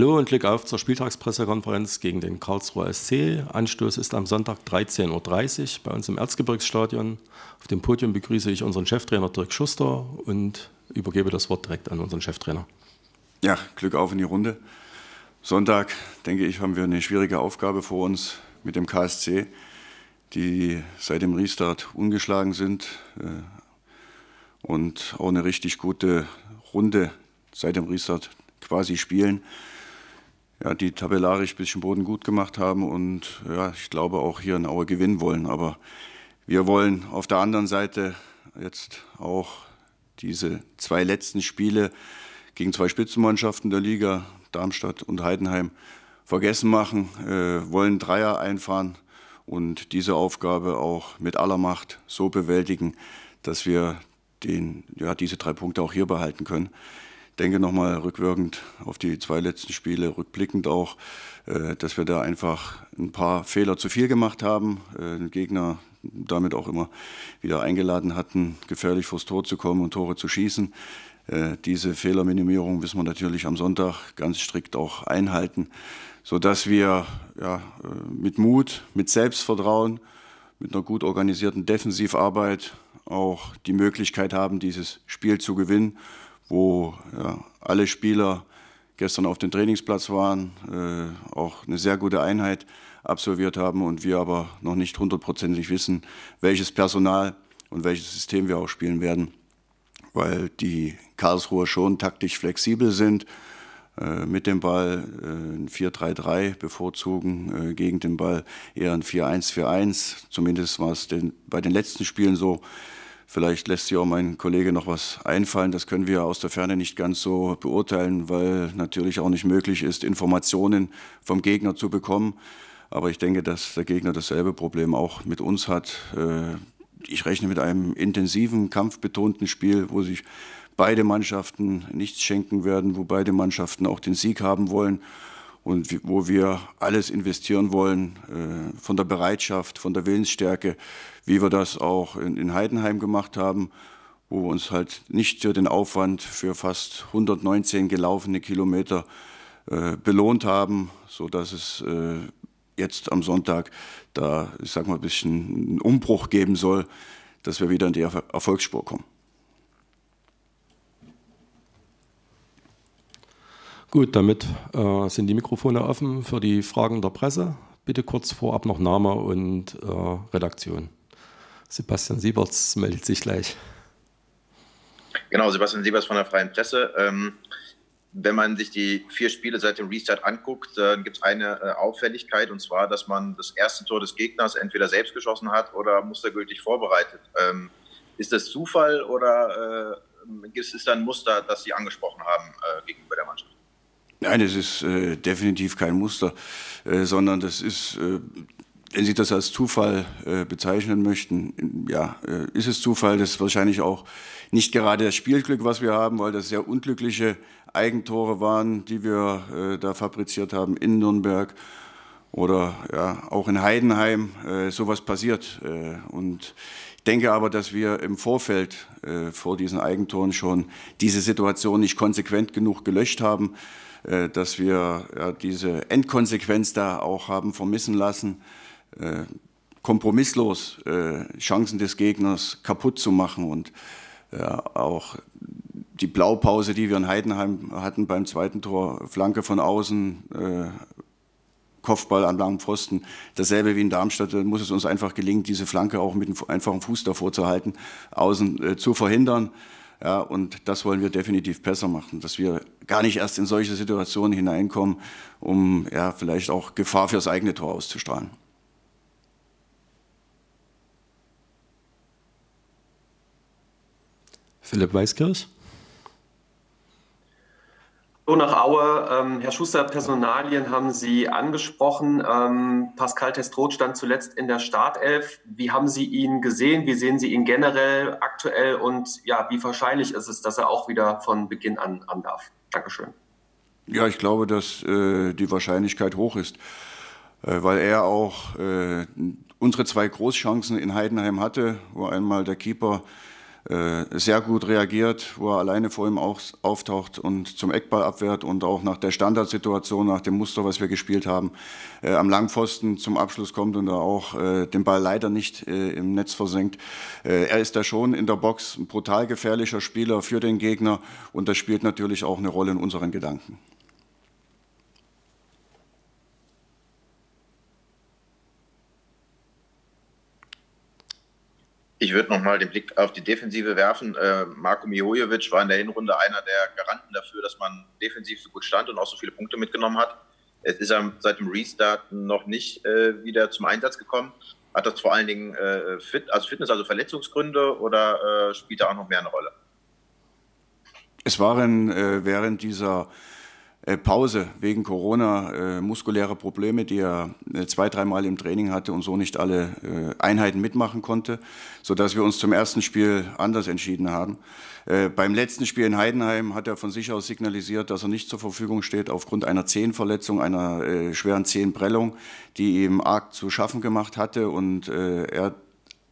Hallo und Glück auf zur Spieltagspressekonferenz gegen den Karlsruher SC. Anstoß ist am Sonntag 13.30 Uhr bei uns im Erzgebirgsstadion. Auf dem Podium begrüße ich unseren Cheftrainer Dirk Schuster und übergebe das Wort direkt an unseren Cheftrainer. Ja, Glück auf in die Runde. Sonntag, denke ich, haben wir eine schwierige Aufgabe vor uns mit dem KSC, die seit dem Restart ungeschlagen sind äh, und auch eine richtig gute Runde seit dem Restart quasi spielen ja, die tabellarisch ein bisschen Boden gut gemacht haben und ja, ich glaube auch hier in Aue gewinnen wollen. Aber wir wollen auf der anderen Seite jetzt auch diese zwei letzten Spiele gegen zwei Spitzenmannschaften der Liga, Darmstadt und Heidenheim, vergessen machen, äh, wollen Dreier einfahren und diese Aufgabe auch mit aller Macht so bewältigen, dass wir den, ja, diese drei Punkte auch hier behalten können denke nochmal rückwirkend auf die zwei letzten Spiele, rückblickend auch, äh, dass wir da einfach ein paar Fehler zu viel gemacht haben, äh, den Gegner damit auch immer wieder eingeladen hatten, gefährlich vors Tor zu kommen und Tore zu schießen. Äh, diese Fehlerminimierung müssen wir natürlich am Sonntag ganz strikt auch einhalten, sodass wir ja, mit Mut, mit Selbstvertrauen, mit einer gut organisierten Defensivarbeit auch die Möglichkeit haben, dieses Spiel zu gewinnen wo ja, alle Spieler gestern auf dem Trainingsplatz waren, äh, auch eine sehr gute Einheit absolviert haben und wir aber noch nicht hundertprozentig wissen, welches Personal und welches System wir auch spielen werden, weil die Karlsruher schon taktisch flexibel sind, äh, mit dem Ball äh, ein 4-3-3 bevorzugen, äh, gegen den Ball eher ein 4-1-4-1. Zumindest war es bei den letzten Spielen so. Vielleicht lässt sich auch mein Kollege noch was einfallen. Das können wir aus der Ferne nicht ganz so beurteilen, weil natürlich auch nicht möglich ist, Informationen vom Gegner zu bekommen. Aber ich denke, dass der Gegner dasselbe Problem auch mit uns hat. Äh, ich rechne mit einem intensiven, kampfbetonten Spiel, wo sich beide Mannschaften nichts schenken werden, wo beide Mannschaften auch den Sieg haben wollen und wo wir alles investieren wollen, äh, von der Bereitschaft, von der Willensstärke, wie wir das auch in, Heidenheim gemacht haben, wo wir uns halt nicht für den Aufwand für fast 119 gelaufene Kilometer äh, belohnt haben, sodass dass es äh, jetzt am Sonntag da, ich sag mal, ein bisschen einen Umbruch geben soll, dass wir wieder in die Erfolgsspur kommen. Gut, damit äh, sind die Mikrofone offen für die Fragen der Presse. Bitte kurz vorab noch Name und äh, Redaktion. Sebastian Sieberts meldet sich gleich. Genau, Sebastian Sieberts von der Freien Presse. Ähm, wenn man sich die vier Spiele seit dem Restart anguckt, äh, dann gibt es eine äh, Auffälligkeit und zwar, dass man das erste Tor des Gegners entweder selbst geschossen hat oder mustergültig vorbereitet. Ähm, ist das Zufall oder äh, ist es dann Muster, das Sie angesprochen haben äh, gegenüber der Mannschaft? Nein, es ist äh, definitiv kein Muster, äh, sondern das ist, äh, wenn Sie das als Zufall äh, bezeichnen möchten, ja, äh, ist es Zufall. Das ist wahrscheinlich auch nicht gerade das Spielglück, was wir haben, weil das sehr unglückliche Eigentore waren, die wir äh, da fabriziert haben in Nürnberg oder ja, auch in Heidenheim äh, sowas passiert. Äh, und ich denke aber, dass wir im Vorfeld äh, vor diesen Eigentoren schon diese Situation nicht konsequent genug gelöscht haben. Äh, dass wir ja, diese Endkonsequenz da auch haben vermissen lassen, äh, kompromisslos äh, Chancen des Gegners kaputt zu machen und auch die Blaupause, die wir in Heidenheim hatten beim zweiten Tor, Flanke von außen, Kopfball am langen Pfosten, dasselbe wie in Darmstadt, dann muss es uns einfach gelingen, diese Flanke auch mit einem einfachen Fuß davor zu halten, außen zu verhindern. Ja, und das wollen wir definitiv besser machen, dass wir gar nicht erst in solche Situationen hineinkommen, um ja, vielleicht auch Gefahr fürs eigene Tor auszustrahlen. Philipp Weißkirch. So nach Aue. Ähm, Herr Schuster, Personalien haben Sie angesprochen. Ähm, Pascal Testroth stand zuletzt in der Startelf. Wie haben Sie ihn gesehen? Wie sehen Sie ihn generell aktuell? Und ja, wie wahrscheinlich ist es, dass er auch wieder von Beginn an an darf? Dankeschön. Ja, ich glaube, dass äh, die Wahrscheinlichkeit hoch ist, äh, weil er auch äh, unsere zwei Großchancen in Heidenheim hatte, wo einmal der Keeper äh, sehr gut reagiert, wo er alleine vor ihm auch auftaucht und zum Eckball abwehrt und auch nach der Standardsituation, nach dem Muster, was wir gespielt haben, äh, am Langpfosten zum Abschluss kommt und da auch äh, den Ball leider nicht äh, im Netz versenkt. Äh, er ist da schon in der Box ein brutal gefährlicher Spieler für den Gegner und das spielt natürlich auch eine Rolle in unseren Gedanken. Ich würde nochmal den Blick auf die Defensive werfen. Äh, Marko Mihojevic war in der Hinrunde einer der Garanten dafür, dass man defensiv so gut stand und auch so viele Punkte mitgenommen hat. Es ist er seit dem Restart noch nicht äh, wieder zum Einsatz gekommen. Hat das vor allen Dingen äh, Fit, also Fitness, also Verletzungsgründe oder äh, spielt er auch noch mehr eine Rolle? Es waren äh, während dieser äh, Pause wegen Corona, äh, muskuläre Probleme, die er äh, zwei, dreimal im Training hatte und so nicht alle äh, Einheiten mitmachen konnte, sodass wir uns zum ersten Spiel anders entschieden haben. Äh, beim letzten Spiel in Heidenheim hat er von sich aus signalisiert, dass er nicht zur Verfügung steht aufgrund einer Zehenverletzung, einer äh, schweren Zehenprellung, die ihm arg zu schaffen gemacht hatte und er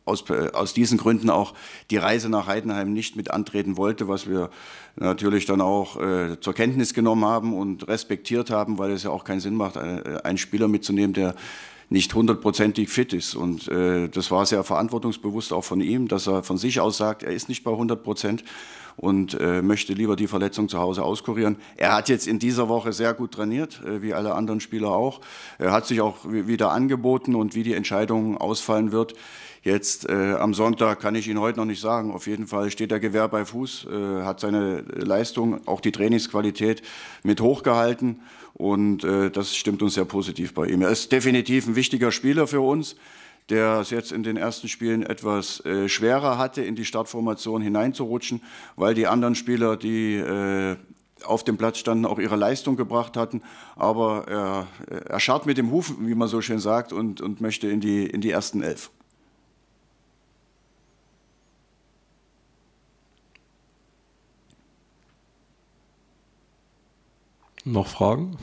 aus, äh, aus diesen Gründen auch die Reise nach Heidenheim nicht mit antreten wollte, was wir natürlich dann auch äh, zur Kenntnis genommen haben und respektiert haben, weil es ja auch keinen Sinn macht, äh, einen Spieler mitzunehmen, der nicht hundertprozentig fit ist. Und äh, das war sehr verantwortungsbewusst auch von ihm, dass er von sich aus sagt, er ist nicht bei 100 Prozent und äh, möchte lieber die Verletzung zu Hause auskurieren. Er hat jetzt in dieser Woche sehr gut trainiert, äh, wie alle anderen Spieler auch. Er hat sich auch wieder angeboten und wie die Entscheidung ausfallen wird. Jetzt äh, am Sonntag kann ich Ihnen heute noch nicht sagen. Auf jeden Fall steht der Gewehr bei Fuß, äh, hat seine äh, Leistung, auch die Trainingsqualität mit hochgehalten und äh, das stimmt uns sehr positiv bei ihm. Er ist definitiv ein wichtiger Spieler für uns der es jetzt in den ersten Spielen etwas äh, schwerer hatte, in die Startformation hineinzurutschen, weil die anderen Spieler, die äh, auf dem Platz standen, auch ihre Leistung gebracht hatten. Aber er, er schart mit dem Huf, wie man so schön sagt, und, und möchte in die, in die ersten Elf. Noch Fragen?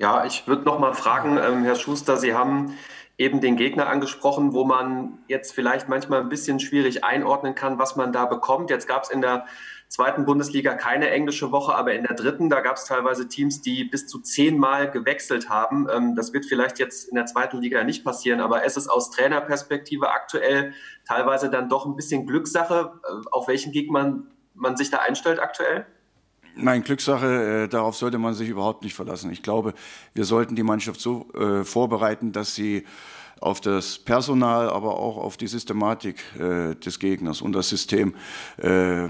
Ja, ich würde noch mal fragen, ähm, Herr Schuster, Sie haben eben den Gegner angesprochen, wo man jetzt vielleicht manchmal ein bisschen schwierig einordnen kann, was man da bekommt. Jetzt gab es in der zweiten Bundesliga keine englische Woche, aber in der dritten, da gab es teilweise Teams, die bis zu zehnmal gewechselt haben. Ähm, das wird vielleicht jetzt in der zweiten Liga nicht passieren, aber es ist aus Trainerperspektive aktuell teilweise dann doch ein bisschen Glückssache, äh, auf welchen Gegner man, man sich da einstellt aktuell? Nein, Glückssache, äh, darauf sollte man sich überhaupt nicht verlassen. Ich glaube, wir sollten die Mannschaft so äh, vorbereiten, dass sie auf das Personal, aber auch auf die Systematik äh, des Gegners und das System äh,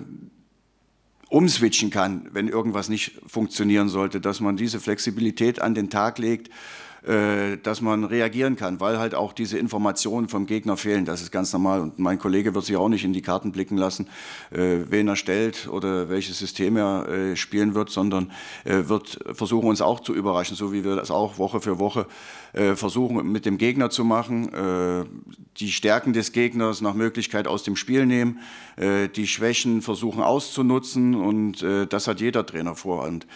umswitchen kann, wenn irgendwas nicht funktionieren sollte, dass man diese Flexibilität an den Tag legt äh, dass man reagieren kann, weil halt auch diese Informationen vom Gegner fehlen. Das ist ganz normal. Und mein Kollege wird sich auch nicht in die Karten blicken lassen, äh, wen er stellt oder welches System er äh, spielen wird, sondern wird versuchen, uns auch zu überraschen, so wie wir das auch Woche für Woche versuchen, mit dem Gegner zu machen. die Stärken des Gegners nach Möglichkeit aus dem Spiel nehmen, die Schwächen versuchen auszunutzen. Und das hat jeder Trainer vor. Und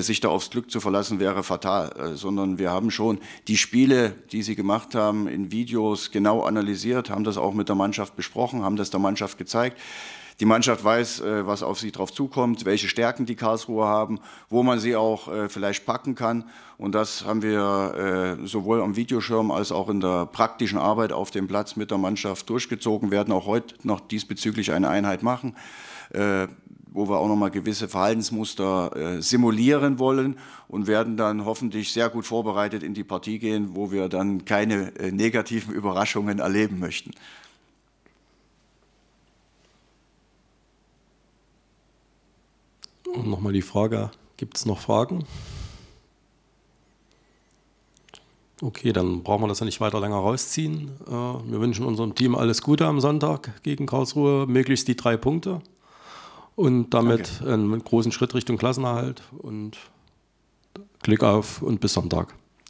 sich da aufs Glück zu verlassen, wäre fatal. sondern wir haben schon Kommunikation, die Spiele, die sie gemacht haben, in Videos genau analysiert, haben das auch mit der Mannschaft besprochen, haben das der Mannschaft gezeigt. Die Mannschaft weiß, äh, was auf sie drauf zukommt, welche Stärken die Karlsruher haben, wo man sie auch äh, vielleicht packen kann. Und das haben wir äh, sowohl am Videoschirm als auch in der praktischen Arbeit auf dem Platz mit der Mannschaft durchgezogen, werden auch heute noch diesbezüglich eine Einheit machen wo wir auch nochmal gewisse Verhaltensmuster äh, simulieren wollen und werden dann hoffentlich sehr gut vorbereitet in die Partie gehen, wo wir dann keine äh, negativen Überraschungen erleben möchten. Und nochmal die Frage, gibt es noch Fragen? Okay, dann brauchen wir das ja nicht weiter länger rausziehen. Äh, wir wünschen unserem Team alles Gute am Sonntag gegen Karlsruhe, möglichst die drei Punkte und damit okay. einen großen Schritt Richtung Klassenerhalt und Klick auf und bis Sonntag.